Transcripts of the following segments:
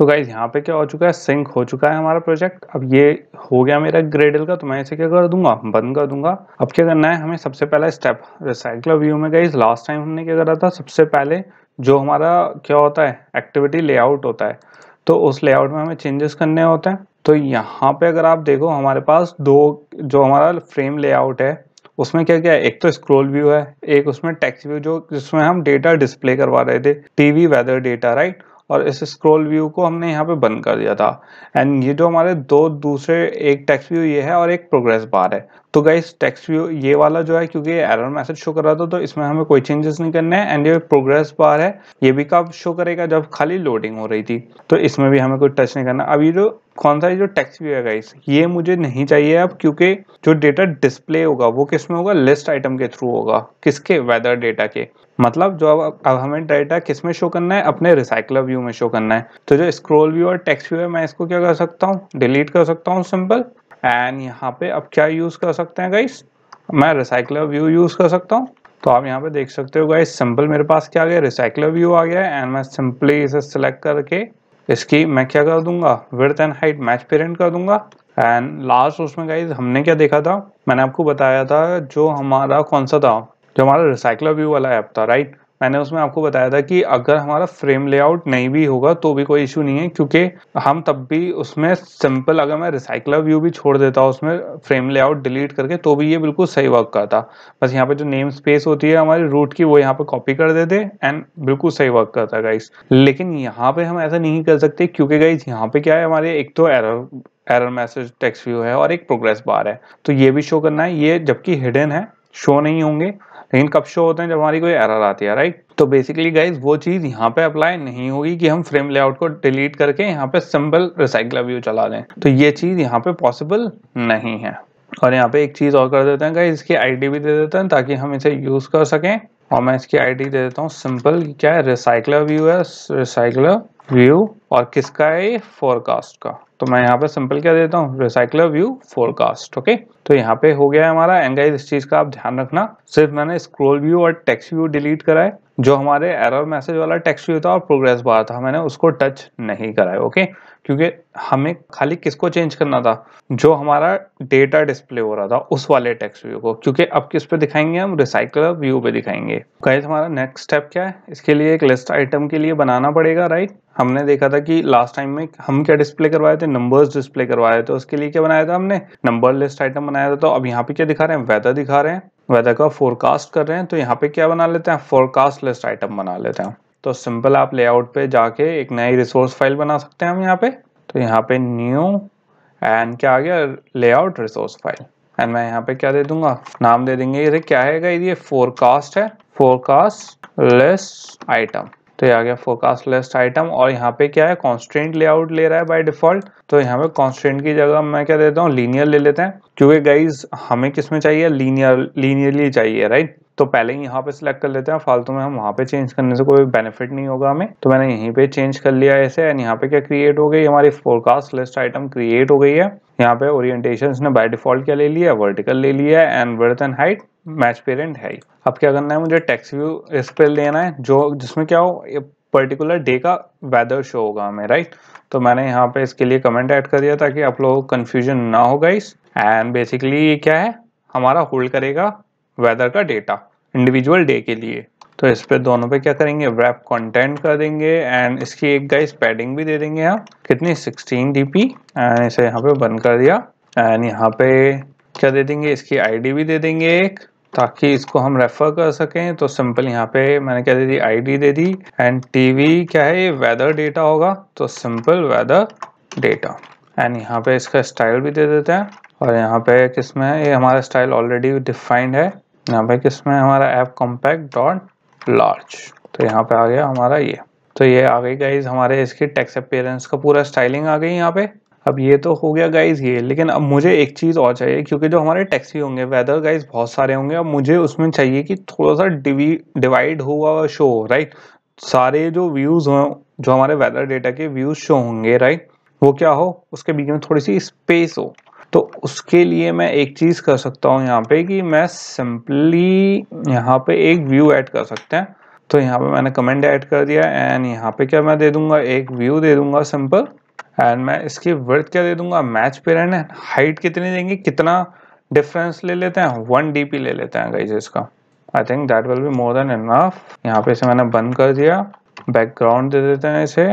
So guys यहाँ पे क्या हो चुका है सिंक हो चुका है हमारा प्रोजेक्ट अब ये हो गया मेरा ग्रेडल का तो मैं इसे क्या कर दूंगा बंद कर दूंगा अब क्या करना है हमें सबसे पहला स्टेप रिसाइकल व्यू में गाइज लास्ट टाइम हमने क्या करा था सबसे पहले जो हमारा क्या होता है एक्टिविटी लेआउट होता है तो उस लेआउट में हमें चेंजेस करने होते हैं तो यहाँ पे अगर आप देखो हमारे पास दो जो हमारा फ्रेम लेआउट है उसमें क्या क्या है एक तो स्क्रॉल व्यू है एक उसमें टेक्स्ट व्यू जो जिसमें हम डेटा डिस्प्ले करवा रहे थे टीवी वेदर डेटा राइट और इस स्क्रॉल व्यू को हमने यहाँ पे बंद कर दिया था एंड ये जो हमारे दो दूसरे एक टेक्स्ट व्यू ये है और एक प्रोग्रेस बार है तो गाइस टेक्स्ट व्यू ये वाला जो है क्योंकि एरर मैसेज शो कर रहा था तो इसमें हमें कोई चेंजेस नहीं करने हैं एंड ये प्रोग्रेस बार है ये भी कब शो करेगा जब खाली लोडिंग हो रही थी तो इसमें भी हमें कोई टच नहीं करना अब ये जो कौन सा जो टेक्स्ट व्यू है गाइस ये मुझे नहीं चाहिए अब क्योंकि जो डेटा डिस्प्ले होगा वो किस में होगा लिस्ट आइटम के थ्रू होगा किसके वेदर डेटा के मतलब जो अब अब हमें डेटा किस में शो करना है अपने रिसाइकलर व्यू में शो करना है तो जो स्क्रॉल व्यू और टेक्स्ट व्यू है मैं इसको क्या कर सकता हूँ डिलीट कर सकता हूँ सिंपल एंड यहाँ पे अब क्या यूज़ कर सकते हैं गाइस मैं रिसाइकलर व्यू यूज़ कर सकता हूँ तो आप यहाँ पे देख सकते हो गाइस सिंपल मेरे पास क्या आ गया रिसाइकलर व्यू आ गया एंड मैं सिंपली इसे सिलेक्ट करके इसकी मैं क्या कर दूंगा width and height match parent कर दूंगा एंड लास्ट उसमें गाइज हमने क्या देखा था मैंने आपको बताया था जो हमारा कौन सा था जो हमारा रिसाइकलर व्यू वाला ऐप था राइट मैंने उसमें आपको बताया था कि अगर हमारा फ्रेम लेआउट नहीं भी होगा तो भी कोई इशू नहीं है क्योंकि हम तब भी उसमें सिंपल अगर मैं रिसाइकलर व्यू भी छोड़ देता हूँ उसमें फ्रेम लेआउट डिलीट करके तो भी ये बिल्कुल सही वर्क करता बस यहाँ पे जो नेम स्पेस होती है हमारी रूट की वो यहाँ पे कॉपी कर देते एंड बिल्कुल सही वर्क करता गाइस लेकिन यहाँ पे हम ऐसा नहीं कर सकते क्योंकि गाइस यहाँ पे क्या है हमारे एक तो error error message text view है और एक प्रोग्रेस बार है तो ये भी शो करना है ये जबकि हिडन है शो नहीं होंगे लेकिन कब शो होते हैं जब हमारी कोई एरर आती है राइट तो बेसिकली गाइज वो चीज़ यहाँ पे अप्लाई नहीं होगी कि हम फ्रेम लेआउट को डिलीट करके यहाँ पे सिंपल रिसाइकलर व्यू चला दें तो ये चीज़ यहाँ पे पॉसिबल नहीं है और यहाँ पे एक चीज़ और कर देते हैं गाइज इसकी आईडी भी दे देते हैं ताकि हम इसे यूज़ कर सकें और मैं इसकी आईडी दे देता हूँ सिंपल क्या है रिसाइकलर व्यू है रिसाइकलर व्यू और किसका है फोरकास्ट का तो मैं यहाँ पे सिंपल क्या देता हूँ रिसाइकलर व्यू फोरकास्ट ओके तो यहाँ पे हो गया हमारा एंगाइज इस चीज का आप ध्यान रखना सिर्फ मैंने स्क्रोल व्यू और टेक्स्ट व्यू डिलीट करा है जो हमारे एरर मैसेज वाला टेक्स्ट व्यू था और प्रोग्रेस बार था मैंने उसको टच नहीं कराया ओके क्योंकि हमें खाली किसको चेंज करना था जो हमारा डेटा डिस्प्ले हो रहा था उस वाले टेक्स्ट व्यू को क्योंकि अब किस पे दिखाएंगे हम रिसाइकल व्यू पे दिखाएंगे गाइस हमारा नेक्स्ट स्टेप क्या है इसके लिए एक लिस्ट आइटम के लिए बनाना पड़ेगा राइट हमने देखा था कि लास्ट टाइम में हम क्या डिस्प्ले करवाए थे नंबर्स डिस्प्ले करवाए थे उसके लिए क्या बनाया था हमने नंबर लिस्ट आइटम बनाया था तो अब यहाँ पे क्या दिखा रहे हैं वेदर दिखा रहे हैं वेदर का फोरकास्ट कर रहे हैं तो यहाँ पे क्या बना लेते हैं फोरकास्ट लिस्ट आइटम बना लेते हैं तो सिंपल आप लेआउट पे जाके एक नई रिसोर्स फाइल बना सकते हैं हम यहाँ पे तो यहाँ पे न्यू एंड क्या आ गया लेआउट रिसोर्स फाइल एंड मैं यहाँ पे क्या दे दूंगा नाम दे देंगे ये क्या है ये फोरकास्ट है फोरकास्ट लेस आइटम तो ये आ गया फोरकास्ट लेस्ट आइटम और यहाँ पे क्या है कॉन्स्टेंट लेआउट ले रहा है बाय डिफॉल्ट तो यहाँ पे कॉन्स्टेंट की जगह मैं क्या देता हूँ लीनियर ले लेते हैं क्योंकि गाइज हमें किस में चाहिए लीनियर लीनियरली चाहिए राइट तो पहले ही यहाँ पे सिलेक्ट कर लेते हैं फालतू में हम वहाँ पे चेंज करने से कोई बेनिफिट नहीं होगा हमें तो मैंने यहीं पे चेंज कर लिया ऐसे एंड यहाँ पे क्या क्रिएट हो गई हमारी फोरकास्ट लिस्ट आइटम क्रिएट हो गई है यहाँ पे ओरिएंटेशन ने बाय डिफॉल्ट क्या ले लिया वर्टिकल ले लिया है and width and height match parent है अब क्या करना है मुझे टेक्स व्यू इस पर लेना है जो जिसमें क्या हो पर्टिकुलर डे का वेदर शो होगा हमें राइट तो मैंने यहाँ पे इसके लिए कमेंट ऐड कर दिया ताकि आप लोगों को कन्फ्यूजन ना हो इस एंड बेसिकली ये क्या है हमारा होल्ड करेगा वेदर का डेटा इंडिविजुअल डे के लिए तो इस पे दोनों पे क्या करेंगे रैप कंटेंट कर देंगे एंड इसकी एक गाइस पैडिंग भी दे देंगे आप कितनी 16 डीपी एंड इसे यहाँ पे बंद कर दिया एंड यहाँ पे क्या दे देंगे इसकी आईडी भी दे देंगे एक ताकि इसको हम रेफर कर सकें तो सिंपल यहाँ पे मैंने क्या दे दी आईडी दे दी एंड टी क्या है ये वेदर डेटा होगा तो सिंपल वेदर डेटा एंड यहाँ पे इसका स्टाइल भी दे देते हैं और यहाँ पे किसमें ये हमारा स्टाइल ऑलरेडी डिफाइंड है यहाँ पे किसमें हमारा ऐप कॉम्पैक्ट डॉट लार्ज तो यहाँ पे आ गया हमारा ये तो ये आ गई गाइज हमारे इसकी टेक्स अपेयरेंस का पूरा स्टाइलिंग आ गई यहाँ पे अब ये तो हो गया गाइज ये लेकिन अब मुझे एक चीज़ और चाहिए क्योंकि जो हमारे टैक्सी होंगे वेदर गाइज बहुत सारे होंगे अब मुझे उसमें चाहिए कि थोड़ा सा डिवाइड हुआ शो राइट सारे जो व्यूज़ हों जो हमारे वेदर डेटा के व्यूज़ शो होंगे राइट वो क्या हो उसके बीच में थोड़ी सी स्पेस हो तो उसके लिए मैं एक चीज़ कर सकता हूँ यहाँ पे कि मैं सिंपली यहाँ पे एक व्यू ऐड कर सकते हैं तो यहाँ पे मैंने कमेंट ऐड कर दिया एंड यहाँ पे क्या मैं दे दूंगा एक व्यू दे दूंगा सिंपल एंड मैं इसकी वर्थ क्या दे दूंगा मैच पे रहने हाइट कितनी देंगे कितना डिफरेंस ले लेते हैं वन डी ले लेते हैं गाइज इसका I think that will be more than enough यहाँ पे इसे मैंने बंद कर दिया बैकग्राउंड दे देते हैं इसे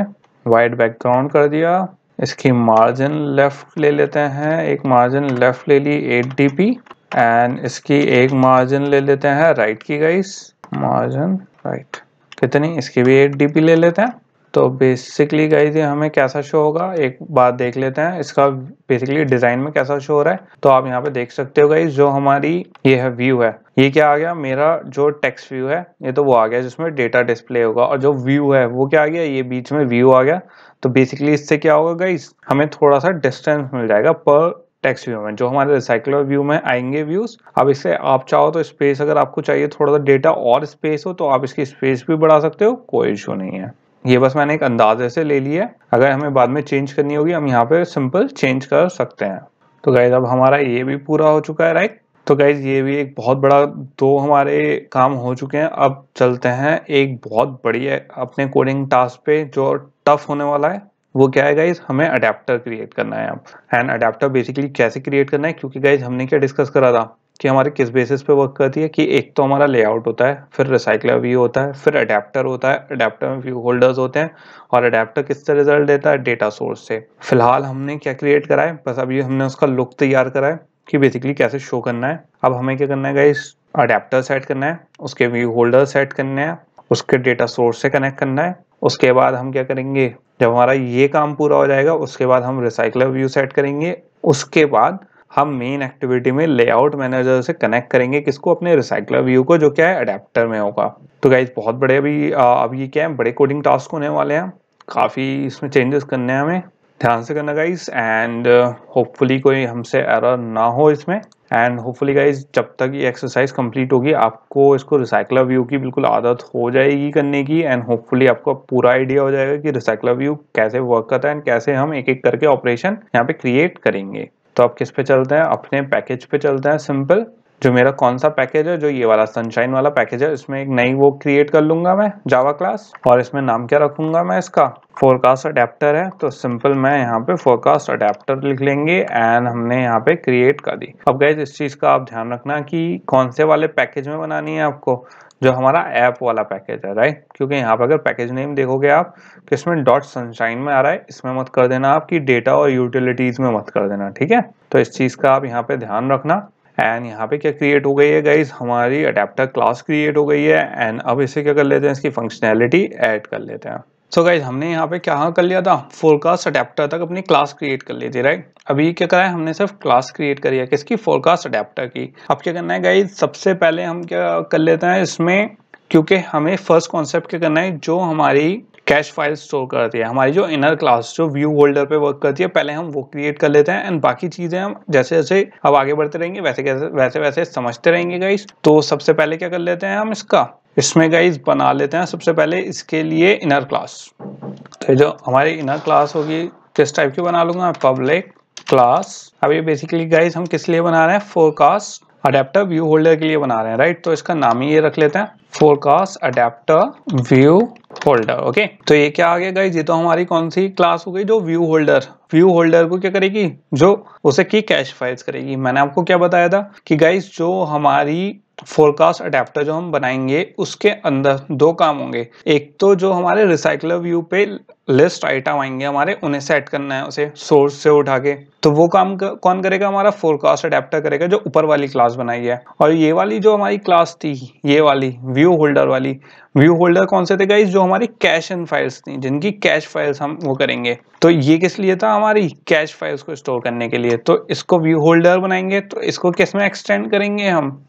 वाइट बैकग्राउंड कर दिया इसकी मार्जिन लेफ़्ट ले लेते हैं एक मार्जिन लेफ़्ट ले ली एट डी एंड इसकी एक मार्जिन ले लेते हैं राइट की गाइस मार्जिन राइट कितनी इसकी भी एट डी ले लेते हैं तो बेसिकली गाइज ये हमें कैसा शो होगा एक बात देख लेते हैं इसका बेसिकली डिज़ाइन में कैसा शो हो रहा है तो आप यहाँ पे देख सकते हो गाइज जो हमारी ये है व्यू है ये क्या आ गया मेरा जो टेक्स्ट व्यू है ये तो वो आ गया जिसमें डेटा डिस्प्ले होगा और जो व्यू है वो क्या आ गया ये बीच में व्यू आ गया तो बेसिकली इससे क्या होगा गाइस हमें थोड़ा सा डिस्टेंस मिल जाएगा पर टेक्स्ट व्यू में जो हमारे रिसाइकलर व्यू में आएंगे व्यूज अब इससे आप चाहो तो स्पेस अगर आपको चाहिए थोड़ा सा डेटा और स्पेस हो तो आप इसकी स्पेस भी बढ़ा सकते हो कोई इशू नहीं है ये बस मैंने एक अंदाजे से ले लिया है अगर हमें बाद में चेंज करनी होगी हम यहाँ पे सिंपल चेंज कर सकते हैं तो गाइज अब हमारा ये भी पूरा हो चुका है राइट तो गाइज ये भी एक बहुत बड़ा दो हमारे काम हो चुके हैं अब चलते हैं एक बहुत बढ़िया अपने कोडिंग टास्क पे जो टफ होने वाला है वो क्या है गाइज हमें अडेप्टर क्रिएट करना है अब एंड अडेप्टर बेसिकली कैसे क्रिएट करना है क्योंकि गाइज हमने क्या डिस्कस करा था कि हमारे किस बेसिस पे वर्क करती है कि एक तो हमारा लेआउट होता है फिर रिसाइकलर व्यू होता है फिर अडेप्टर होता है अडेप्टर में व्यू होल्डर्स होते हैं और अडेप्टर किस तरह रिजल्ट देता है डेटा सोर्स से फिलहाल हमने क्या क्रिएट करा है बस अभी हमने उसका लुक तैयार करा है कि बेसिकली कैसे शो करना है अब हमें क्या करना है गाइज अडेप्टर सेट करना है उसके व्यू होल्डर सेट करने हैं उसके डेटा सोर्स से कनेक्ट करना है उसके बाद हम क्या करेंगे जब हमारा ये काम पूरा हो जाएगा उसके बाद हम रिसाइकलर व्यू सेट करेंगे उसके बाद हम मेन एक्टिविटी में लेआउट मैनेजर से कनेक्ट करेंगे किसको अपने रिसाइकलर व्यू को जो क्या है अडेप्टर में होगा तो गाइज बहुत बड़े अभी अब ये क्या है बड़े कोडिंग टास्क होने वाले हैं काफ़ी इसमें चेंजेस करने हैं हमें ध्यान से करना गाइज एंड होपफुली कोई हमसे एरर ना हो इसमें एंड होपफुली गाइज जब तक ये एक्सरसाइज कंप्लीट होगी आपको इसको रिसाइकलर व्यू की बिल्कुल आदत हो जाएगी करने की एंड होपफुली आपको पूरा आइडिया हो जाएगा कि रिसाइकलर व्यू कैसे वर्क करता है एंड कैसे हम एक एक करके ऑपरेशन यहाँ पे क्रिएट करेंगे तो आप किस पे चलते हैं अपने पैकेज पे चलते हैं सिंपल जो मेरा कौन सा पैकेज है जो ये वाला सनशाइन वाला पैकेज है इसमें एक नई वो क्रिएट कर लूंगा मैं जावा क्लास और इसमें नाम क्या रखूंगा मैं इसका फोरकास्ट अडेप्टर है तो सिंपल मैं यहाँ पे फोरकास्ट अडेप्टर लिख लेंगे एंड हमने यहाँ पे क्रिएट कर दी अब गैस इस चीज़ का आप ध्यान रखना कि कौन से वाले पैकेज में बनानी है आपको जो हमारा ऐप वाला पैकेज है राइट क्योंकि यहाँ पर अगर पैकेज नेम देखोगे आप तो इसमें डॉट सनशाइन में आ रहा है इसमें मत कर देना आपकी डेटा और यूटिलिटीज़ में मत कर देना ठीक है तो इस चीज़ का आप यहाँ पे ध्यान रखना एंड यहाँ पे क्या क्रिएट हो गई है गाइज हमारी अडेप्टर क्लास क्रिएट हो गई है एंड अब इसे क्या कर लेते हैं इसकी फंक्शनैलिटी एड कर लेते हैं सो so गाइज हमने यहाँ पे क्या कर लिया था फोरकास्ट अडेप्टर तक अपनी क्लास क्रिएट कर ली थी राइट अभी क्या करा है हमने सिर्फ क्लास क्रिएट करी है किसकी फोरकास्ट अडेप्टर की अब क्या करना है गाइज सबसे पहले हम क्या कर लेते हैं इसमें क्योंकि हमें फर्स्ट कॉन्सेप्ट क्या करना है जो हमारी कैश फाइल स्टोर करती है हमारी जो इनर क्लास जो व्यू होल्डर पे वर्क करती है पहले हम वो क्रिएट कर लेते हैं एंड बाकी चीजें हम जैसे जैसे अब आगे बढ़ते रहेंगे वैसे कैसे वैसे वैसे समझते रहेंगे गाइस तो सबसे पहले क्या कर लेते हैं हम इसका इसमें गाइस बना लेते हैं सबसे पहले इसके लिए इनर क्लास तो जो हमारी इनर क्लास होगी किस टाइप की बना लूंगा पब्लिक क्लास अब ये बेसिकली गाइज हम किस लिए बना रहे हैं फोरकास्ट अडेप्टर व्यू होल्डर के लिए बना रहे हैं राइट तो इसका नाम ही ये रख लेते हैं forecast adapter view holder okay तो ये क्या आ गया गाइज ये तो हमारी कौन सी क्लास हो गई जो व्यू होल्डर व्यू होल्डर को क्या करेगी जो उसे की कैश फाइल्स करेगी मैंने आपको क्या बताया था कि गाइज जो हमारी फोरकास्ट अडेप्टर जो हम बनाएंगे उसके अंदर दो काम होंगे एक तो जो हमारे रिसाइकलर व्यू पे लिस्ट आइटम आएंगे हमारे उन्हें सेट करना है उसे सोर्स से उठा के तो वो काम कौन करेगा हमारा फोरकास्ट अडेप्टर करेगा जो ऊपर वाली क्लास बनाई है और ये वाली जो हमारी क्लास थी ये वाली व्यू होल्डर वाली व्यू होल्डर कौन से थे गाइज जो हमारी कैश इन फाइल्स थी जिनकी कैश फाइल्स हम वो करेंगे तो ये किस लिए था हमारी कैश फाइल्स को स्टोर करने के लिए तो इसको व्यू होल्डर बनाएंगे तो इसको किस में एक्सटेंड करेंगे हम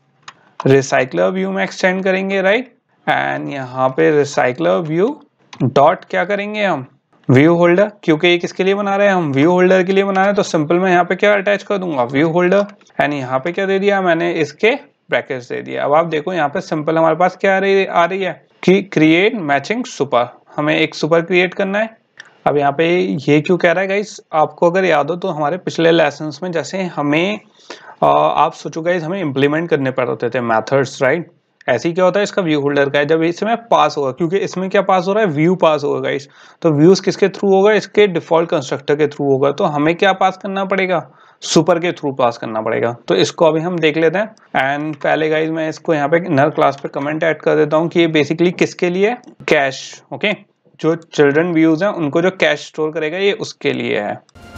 रिसाइकलर व्यू में एक्सटेंड करेंगे राइट एंड यहाँ पे रिसाइकलर व्यू डॉट क्या करेंगे हम व्यू होल्डर क्योंकि ये किसके लिए बना रहे हैं हम व्यू होल्डर के लिए बना रहे हैं तो सिंपल मैं यहाँ पे क्या अटैच कर दूंगा व्यू होल्डर एंड यहाँ पे क्या दे दिया मैंने इसके ब्रैकेट दे दिया अब आप देखो यहाँ पे सिंपल हमारे पास क्या आ रही आ रही है कि क्रिएट मैचिंग सुपर हमें एक सुपर क्रिएट करना है अब यहाँ पे ये क्यों कह रहा है गाइस आपको अगर याद हो तो हमारे पिछले लेसन में जैसे हमें आ, आप सोचो गाइस हमें इम्प्लीमेंट करने पड़ होते थे मैथड्स राइट ऐसे ही क्या होता है इसका व्यू होल्डर का है जब इसमें पास होगा क्योंकि इसमें क्या पास हो रहा है व्यू पास होगा गाइस तो व्यूज किसके थ्रू होगा इसके डिफॉल्ट कंस्ट्रक्टर के थ्रू होगा तो हमें क्या पास करना पड़ेगा सुपर के थ्रू पास करना पड़ेगा तो इसको अभी हम देख लेते हैं एंड पहले गाइज मैं इसको यहाँ पे नर क्लास पे कमेंट ऐड कर देता हूँ कि ये बेसिकली किसके लिए कैश ओके okay? जो चिल्ड्रन व्यूज़ हैं उनको जो कैश स्टोर करेगा ये उसके लिए है